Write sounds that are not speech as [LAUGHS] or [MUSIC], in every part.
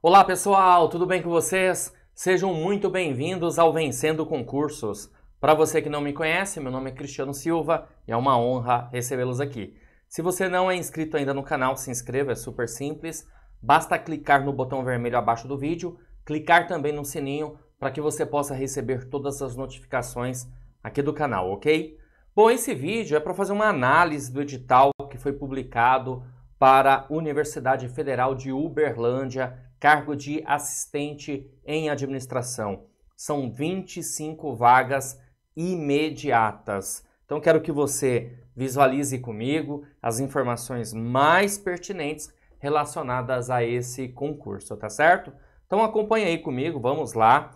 Olá pessoal, tudo bem com vocês? Sejam muito bem-vindos ao Vencendo Concursos. Para você que não me conhece, meu nome é Cristiano Silva e é uma honra recebê-los aqui. Se você não é inscrito ainda no canal, se inscreva, é super simples. Basta clicar no botão vermelho abaixo do vídeo, clicar também no sininho para que você possa receber todas as notificações aqui do canal, ok? Bom, esse vídeo é para fazer uma análise do edital que foi publicado para a Universidade Federal de Uberlândia, cargo de assistente em administração. São 25 vagas imediatas. Então, quero que você visualize comigo as informações mais pertinentes relacionadas a esse concurso, tá certo? Então, acompanhe aí comigo, vamos lá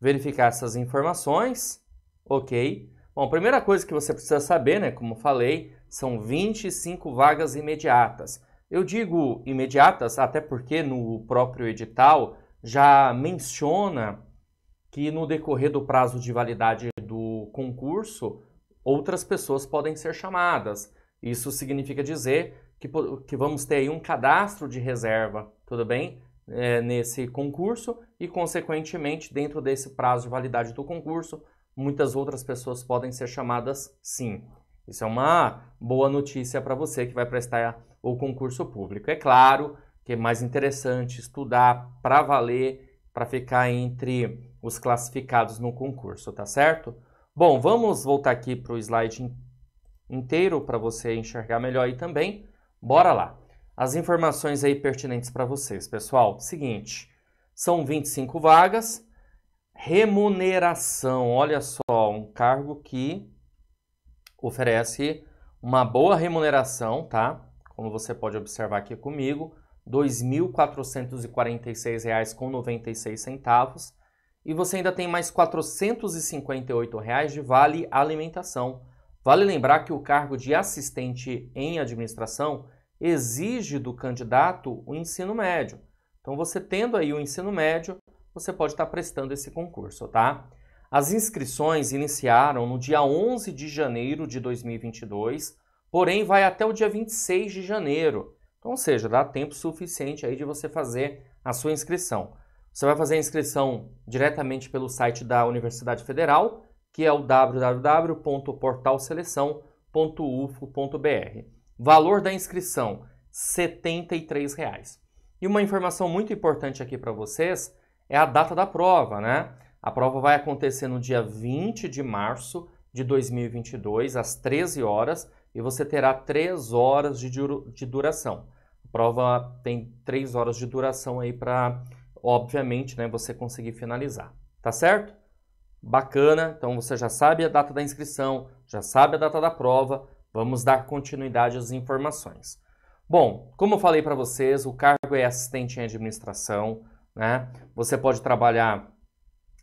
verificar essas informações, ok? Bom, primeira coisa que você precisa saber, né, como falei, são 25 vagas imediatas. Eu digo imediatas, até porque no próprio edital já menciona que no decorrer do prazo de validade do concurso, outras pessoas podem ser chamadas. Isso significa dizer que, que vamos ter aí um cadastro de reserva, tudo bem? É, nesse concurso e, consequentemente, dentro desse prazo de validade do concurso, muitas outras pessoas podem ser chamadas sim. Isso é uma boa notícia para você que vai prestar a ou concurso público. É claro que é mais interessante estudar para valer, para ficar entre os classificados no concurso, tá certo? Bom, vamos voltar aqui para o slide inteiro para você enxergar melhor aí também. Bora lá. As informações aí pertinentes para vocês, pessoal. Seguinte, são 25 vagas. Remuneração, olha só, um cargo que oferece uma boa remuneração, tá? como você pode observar aqui comigo, R$ 2.446,96 e você ainda tem mais R$ 458 reais de vale alimentação. Vale lembrar que o cargo de assistente em administração exige do candidato o ensino médio. Então, você tendo aí o ensino médio, você pode estar prestando esse concurso, tá? As inscrições iniciaram no dia 11 de janeiro de 2022 porém vai até o dia 26 de janeiro. Então, ou seja, dá tempo suficiente aí de você fazer a sua inscrição. Você vai fazer a inscrição diretamente pelo site da Universidade Federal, que é o www.portalseleção.ufo.br. Valor da inscrição, R$ reais. E uma informação muito importante aqui para vocês é a data da prova, né? A prova vai acontecer no dia 20 de março de 2022, às 13 horas, e você terá três horas de, de duração. A prova tem três horas de duração aí para, obviamente, né, você conseguir finalizar. Tá certo? Bacana, então você já sabe a data da inscrição, já sabe a data da prova, vamos dar continuidade às informações. Bom, como eu falei para vocês, o cargo é assistente em administração, né? Você pode trabalhar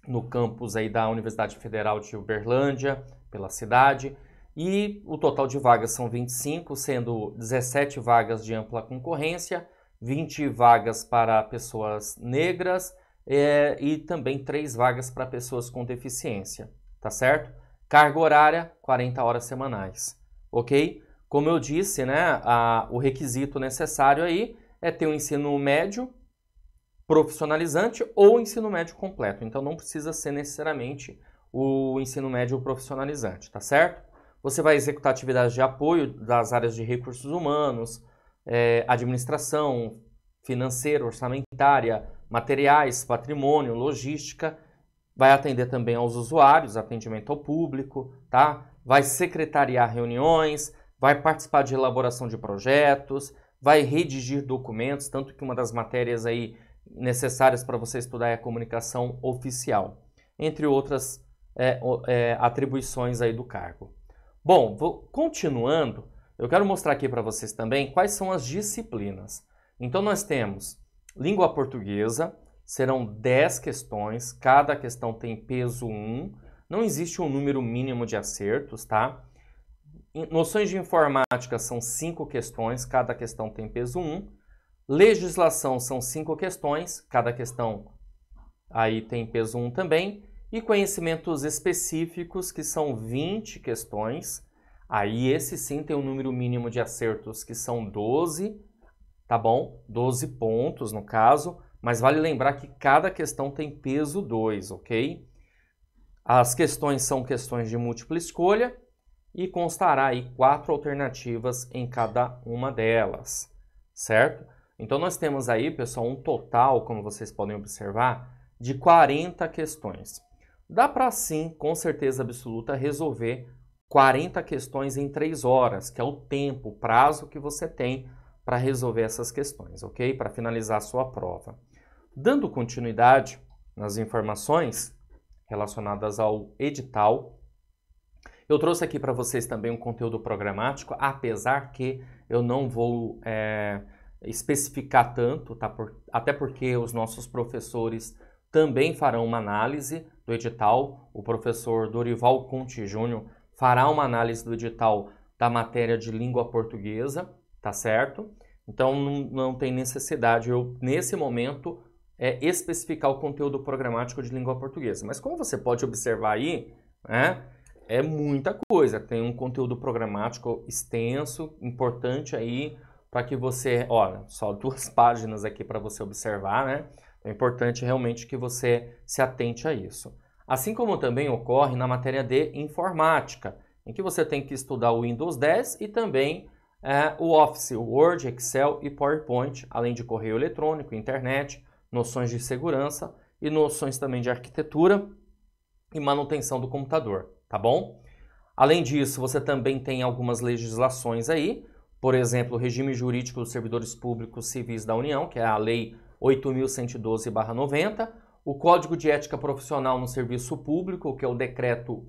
no campus aí da Universidade Federal de Uberlândia, pela cidade, e o total de vagas são 25, sendo 17 vagas de ampla concorrência, 20 vagas para pessoas negras é, e também 3 vagas para pessoas com deficiência, tá certo? Carga horária, 40 horas semanais, ok? Como eu disse, né, a, o requisito necessário aí é ter o um ensino médio profissionalizante ou ensino médio completo. Então não precisa ser necessariamente o ensino médio profissionalizante, tá certo? Você vai executar atividades de apoio das áreas de recursos humanos, é, administração, financeira, orçamentária, materiais, patrimônio, logística. Vai atender também aos usuários, atendimento ao público, tá? Vai secretariar reuniões, vai participar de elaboração de projetos, vai redigir documentos, tanto que uma das matérias aí necessárias para você estudar é a comunicação oficial, entre outras é, é, atribuições aí do cargo. Bom, vou, continuando, eu quero mostrar aqui para vocês também quais são as disciplinas. Então nós temos língua portuguesa, serão 10 questões, cada questão tem peso 1, não existe um número mínimo de acertos, tá? Noções de informática são 5 questões, cada questão tem peso 1. Legislação são 5 questões, cada questão aí tem peso 1 também e conhecimentos específicos, que são 20 questões. Aí esse sim tem um número mínimo de acertos, que são 12, tá bom? 12 pontos no caso, mas vale lembrar que cada questão tem peso 2, ok? As questões são questões de múltipla escolha e constará aí quatro alternativas em cada uma delas, certo? Então nós temos aí, pessoal, um total, como vocês podem observar, de 40 questões. Dá para sim, com certeza absoluta, resolver 40 questões em 3 horas, que é o tempo, o prazo que você tem para resolver essas questões, ok? Para finalizar a sua prova. Dando continuidade nas informações relacionadas ao edital, eu trouxe aqui para vocês também um conteúdo programático, apesar que eu não vou é, especificar tanto, tá? Por, até porque os nossos professores também farão uma análise do edital. O professor Dorival Conte Júnior fará uma análise do edital da matéria de língua portuguesa, tá certo? Então não, não tem necessidade eu, nesse momento, é, especificar o conteúdo programático de língua portuguesa. Mas como você pode observar aí, né? É muita coisa. Tem um conteúdo programático extenso, importante aí, para que você. Olha, só duas [LAUGHS] páginas aqui para você observar, né? É importante realmente que você se atente a isso. Assim como também ocorre na matéria de informática, em que você tem que estudar o Windows 10 e também é, o Office, o Word, Excel e PowerPoint, além de correio eletrônico, internet, noções de segurança e noções também de arquitetura e manutenção do computador, tá bom? Além disso, você também tem algumas legislações aí, por exemplo, o regime jurídico dos servidores públicos civis da União, que é a Lei 8112-90, o Código de Ética Profissional no Serviço Público, que é o Decreto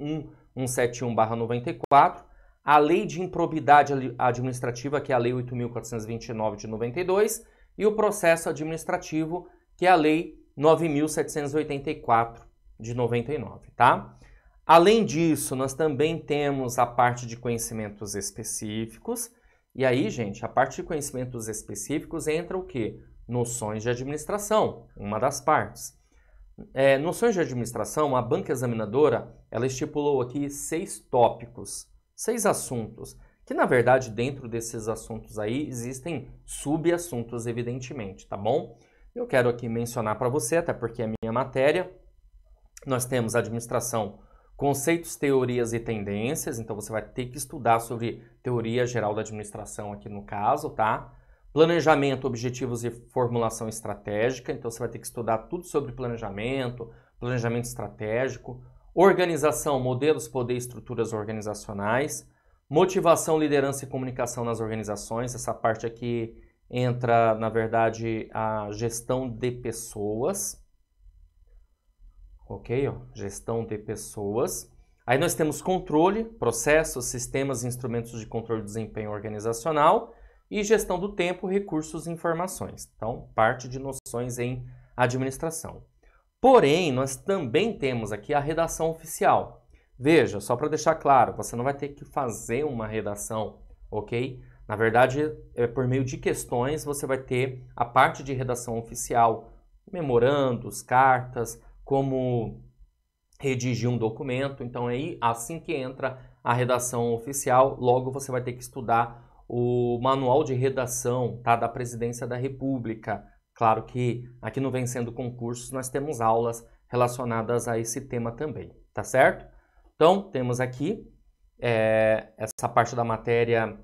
1171-94, a Lei de Improbidade Administrativa, que é a Lei 8.429 de 92, e o Processo Administrativo, que é a Lei 9.784 de 99, tá? Além disso, nós também temos a parte de conhecimentos específicos. E aí, gente, a parte de conhecimentos específicos entra o quê? noções de administração, uma das partes. É, noções de administração, a banca examinadora, ela estipulou aqui seis tópicos, seis assuntos, que na verdade dentro desses assuntos aí existem subassuntos, evidentemente, tá bom? Eu quero aqui mencionar para você, até porque é minha matéria, nós temos administração, conceitos, teorias e tendências, então você vai ter que estudar sobre teoria geral da administração aqui no caso, tá? Planejamento, objetivos e formulação estratégica. Então, você vai ter que estudar tudo sobre planejamento, planejamento estratégico. Organização, modelos, poder e estruturas organizacionais. Motivação, liderança e comunicação nas organizações. Essa parte aqui entra, na verdade, a gestão de pessoas. Ok? Ó, gestão de pessoas. Aí nós temos controle, processos, sistemas e instrumentos de controle de desempenho organizacional e gestão do tempo, recursos e informações. Então, parte de noções em administração. Porém, nós também temos aqui a redação oficial. Veja, só para deixar claro, você não vai ter que fazer uma redação, ok? Na verdade, é por meio de questões você vai ter a parte de redação oficial, memorandos, cartas, como redigir um documento. Então, é aí, assim que entra a redação oficial, logo você vai ter que estudar o manual de redação tá, da Presidência da República. Claro que aqui no Vencendo Concursos nós temos aulas relacionadas a esse tema também, tá certo? Então, temos aqui é, essa parte da matéria,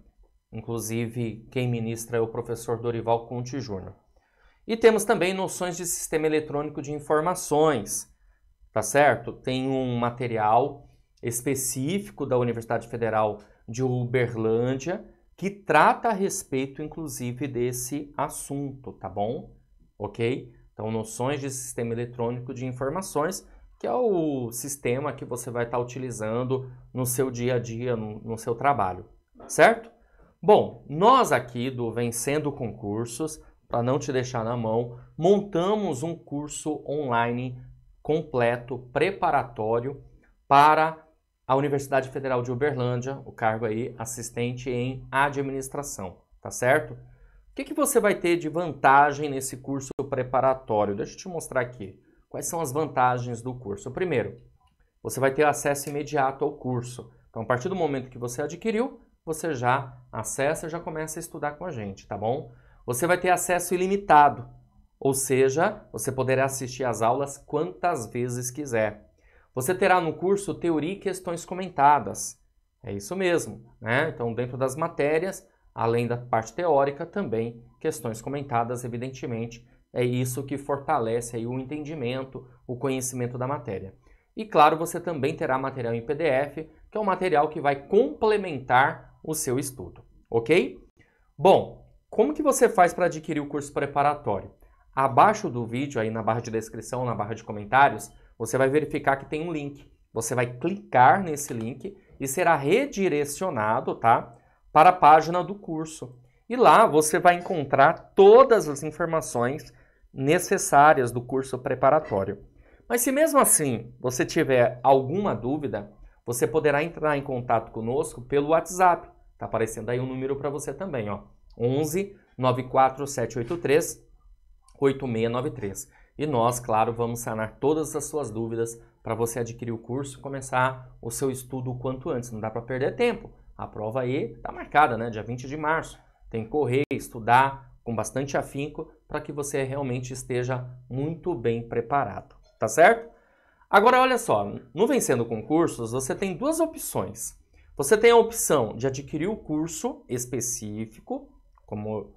inclusive quem ministra é o professor Dorival Conte Júnior. E temos também noções de sistema eletrônico de informações, tá certo? Tem um material específico da Universidade Federal de Uberlândia que trata a respeito, inclusive, desse assunto, tá bom? Ok? Então, noções de sistema eletrônico de informações, que é o sistema que você vai estar tá utilizando no seu dia a dia, no, no seu trabalho, certo? Bom, nós aqui do Vencendo Concursos, para não te deixar na mão, montamos um curso online completo, preparatório para a Universidade Federal de Uberlândia, o cargo aí, assistente em administração, tá certo? O que, que você vai ter de vantagem nesse curso preparatório? Deixa eu te mostrar aqui. Quais são as vantagens do curso? Primeiro, você vai ter acesso imediato ao curso. Então, a partir do momento que você adquiriu, você já acessa e já começa a estudar com a gente, tá bom? Você vai ter acesso ilimitado, ou seja, você poderá assistir às aulas quantas vezes quiser. Você terá no curso teoria e questões comentadas. É isso mesmo, né? Então, dentro das matérias, além da parte teórica, também questões comentadas, evidentemente. É isso que fortalece aí o entendimento, o conhecimento da matéria. E claro, você também terá material em PDF, que é um material que vai complementar o seu estudo, ok? Bom, como que você faz para adquirir o curso preparatório? Abaixo do vídeo, aí na barra de descrição, na barra de comentários, você vai verificar que tem um link. Você vai clicar nesse link e será redirecionado, tá? Para a página do curso. E lá você vai encontrar todas as informações necessárias do curso preparatório. Mas se mesmo assim você tiver alguma dúvida, você poderá entrar em contato conosco pelo WhatsApp. Tá aparecendo aí um número para você também, ó. 11 94783 8693. E nós, claro, vamos sanar todas as suas dúvidas para você adquirir o curso e começar o seu estudo o quanto antes. Não dá para perder tempo. A prova aí está marcada, né? Dia 20 de março. Tem que correr, estudar com bastante afinco para que você realmente esteja muito bem preparado. Tá certo? Agora, olha só, no Vencendo Concursos, você tem duas opções. Você tem a opção de adquirir o curso específico, como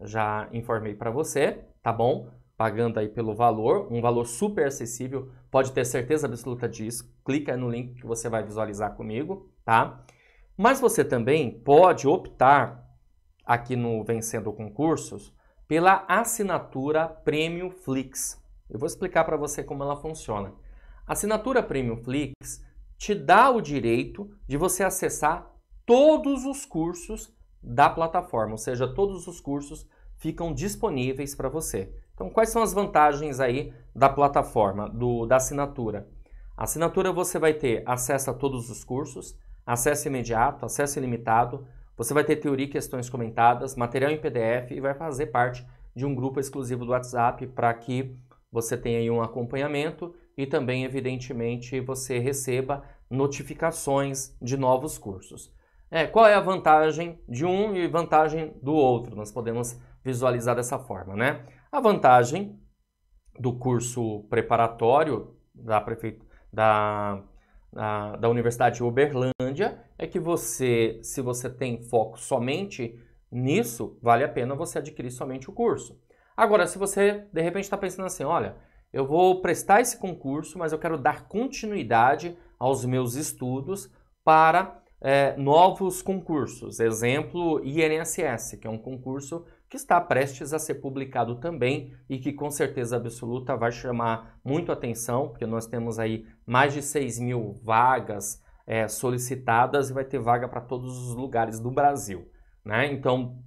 já informei para você, tá bom? pagando aí pelo valor, um valor super acessível, pode ter certeza absoluta disso. Clica no link que você vai visualizar comigo, tá? Mas você também pode optar aqui no Vencendo Concursos pela assinatura Premium Flix. Eu vou explicar para você como ela funciona. A assinatura Premium Flix te dá o direito de você acessar todos os cursos da plataforma, ou seja, todos os cursos ficam disponíveis para você. Então, quais são as vantagens aí da plataforma, do, da assinatura? A assinatura você vai ter acesso a todos os cursos, acesso imediato, acesso ilimitado, você vai ter teoria e questões comentadas, material em PDF e vai fazer parte de um grupo exclusivo do WhatsApp para que você tenha aí um acompanhamento e também, evidentemente, você receba notificações de novos cursos. É, qual é a vantagem de um e vantagem do outro? Nós podemos visualizar dessa forma, né? A vantagem do curso preparatório da, prefeitura da, da, da Universidade de Uberlândia é que você, se você tem foco somente nisso, vale a pena você adquirir somente o curso. Agora, se você de repente está pensando assim, olha, eu vou prestar esse concurso, mas eu quero dar continuidade aos meus estudos para é, novos concursos. Exemplo, INSS, que é um concurso que está prestes a ser publicado também e que com certeza absoluta vai chamar muito atenção, porque nós temos aí mais de 6 mil vagas é, solicitadas e vai ter vaga para todos os lugares do Brasil. Né? Então,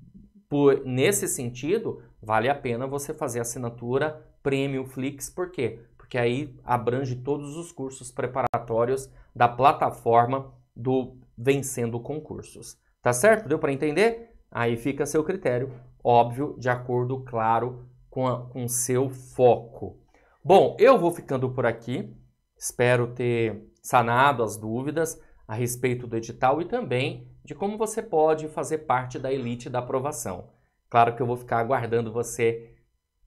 por, nesse sentido, vale a pena você fazer assinatura Premium Flix, por quê? Porque aí abrange todos os cursos preparatórios da plataforma do Vencendo Concursos. Tá certo? Deu para entender? Aí fica a seu critério óbvio, de acordo, claro, com, a, com seu foco. Bom, eu vou ficando por aqui. Espero ter sanado as dúvidas a respeito do edital e também de como você pode fazer parte da elite da aprovação. Claro que eu vou ficar aguardando você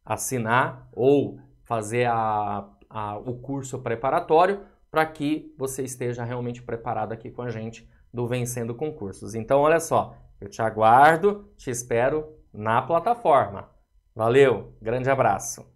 assinar ou fazer a, a, o curso preparatório para que você esteja realmente preparado aqui com a gente do Vencendo Concursos. Então, olha só, eu te aguardo, te espero na plataforma. Valeu, grande abraço.